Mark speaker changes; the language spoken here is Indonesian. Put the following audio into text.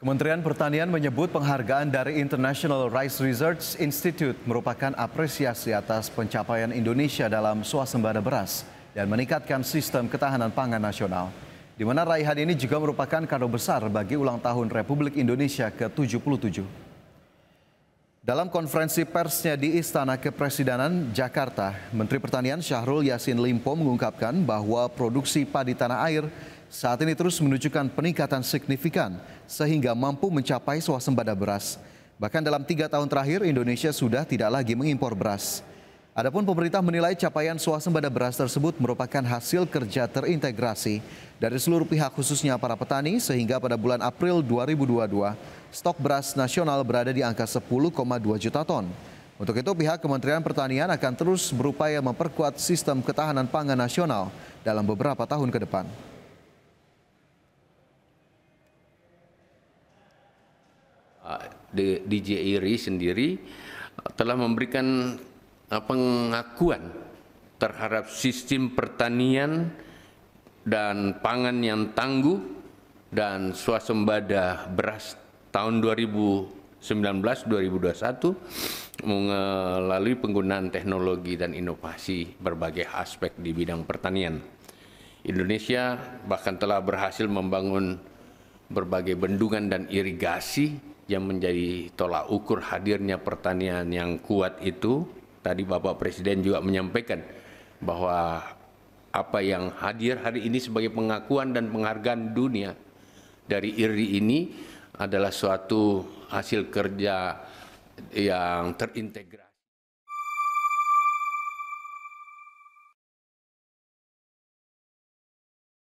Speaker 1: Kementerian Pertanian menyebut penghargaan dari International Rice Research Institute merupakan apresiasi atas pencapaian Indonesia dalam swasembada beras dan meningkatkan sistem ketahanan pangan nasional. Di mana raihan ini juga merupakan kado besar bagi ulang tahun Republik Indonesia ke-77. Dalam konferensi persnya di Istana Kepresidenan Jakarta, Menteri Pertanian Syahrul Yasin Limpo mengungkapkan bahwa produksi padi tanah air saat ini terus menunjukkan peningkatan signifikan sehingga mampu mencapai swasembada beras. Bahkan dalam tiga tahun terakhir Indonesia sudah tidak lagi mengimpor beras. Adapun pemerintah menilai capaian swasembada beras tersebut merupakan hasil kerja terintegrasi dari seluruh pihak khususnya para petani sehingga pada bulan April 2022 stok beras nasional berada di angka 10,2 juta ton. Untuk itu pihak Kementerian Pertanian akan terus berupaya memperkuat sistem ketahanan pangan nasional dalam beberapa tahun ke depan.
Speaker 2: DJ Iri sendiri eh, telah memberikan eh, pengakuan terhadap sistem pertanian dan pangan yang tangguh dan swasembada beras tahun 2019-2021 melalui penggunaan teknologi dan inovasi berbagai aspek di bidang pertanian. Indonesia bahkan telah berhasil membangun berbagai bendungan dan irigasi yang menjadi tolak ukur hadirnya pertanian yang kuat itu tadi Bapak Presiden juga menyampaikan bahwa apa yang hadir hari ini sebagai pengakuan dan penghargaan dunia dari IRI ini adalah suatu hasil kerja yang terintegrasi